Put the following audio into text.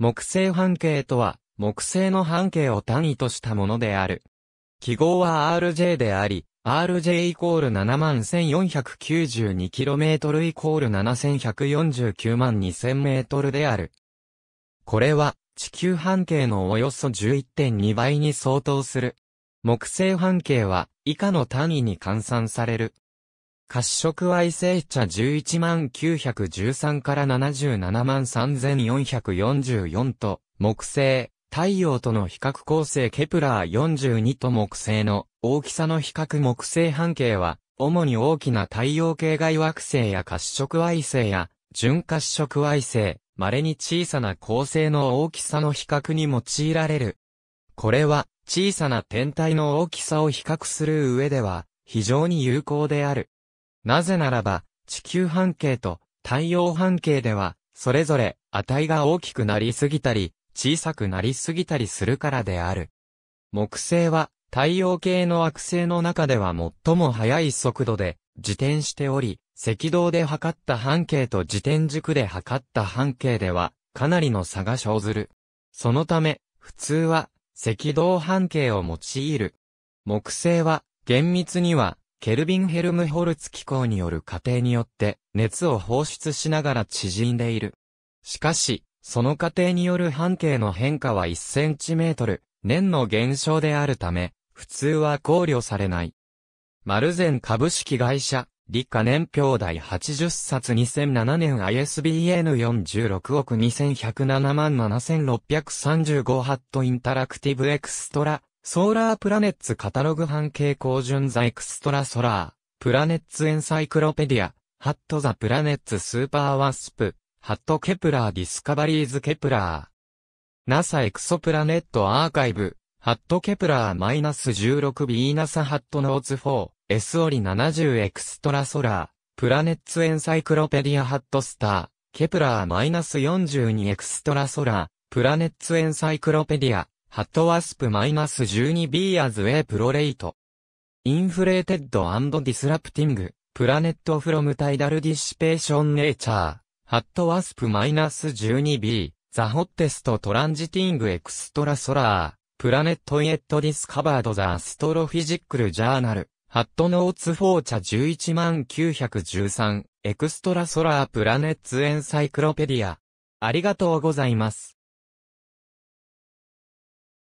木星半径とは、木星の半径を単位としたものである。記号は RJ であり、RJ イコール 71,492km イコール 7,1492000m である。これは、地球半径のおよそ11.2倍に相当する。木星半径は、以下の単位に換算される。褐色矮星茶11万913から77万3444と、木星、太陽との比較構成ケプラー42と木星の大きさの比較木星半径は、主に大きな太陽系外惑星や褐色矮星や、純褐色矮星、稀に小さな恒星の大きさの比較に用いられる。これは、小さな天体の大きさを比較する上では、非常に有効である。なぜならば、地球半径と太陽半径では、それぞれ値が大きくなりすぎたり、小さくなりすぎたりするからである。木星は太陽系の惑星の中では最も速い速度で自転しており、赤道で測った半径と自転軸で測った半径ではかなりの差が生ずる。そのため、普通は赤道半径を用いる。木星は厳密にはケルビン・ヘルムホルツ機構による過程によって熱を放出しながら縮んでいる。しかし、その過程による半径の変化は1センチメートル、年の減少であるため、普通は考慮されない。マルゼン株式会社、理科年表第80冊2007年 ISBN416 億2107万7635ハットインタラクティブエクストラソーラープラネッツカタログ半径高順座エクストラソラー、プラネッツエンサイクロペディア、ハットザプラネッツスーパーワスプ、ハットケプラーディスカバリーズケプラー。NASA エクソプラネットアーカイブ、ハットケプラー -16B NASA ハットノーツ4、S オリ70エクストラソラー、プラネッツエンサイクロペディアハットスター、ケプラー -42 エクストラソラー、プラネッツエンサイクロペディア、ハットワスプ -12B as a prolate. Inflated and disrupting planet from tidal dissipation nature. ハットワスプ -12B, the hottest transiting extrasolar. Planet yet discovered the astrophysical journal. ハットノーツフォーチャ11913エクストラソラープラネッツエンサイクロペディア。ありがとうございます。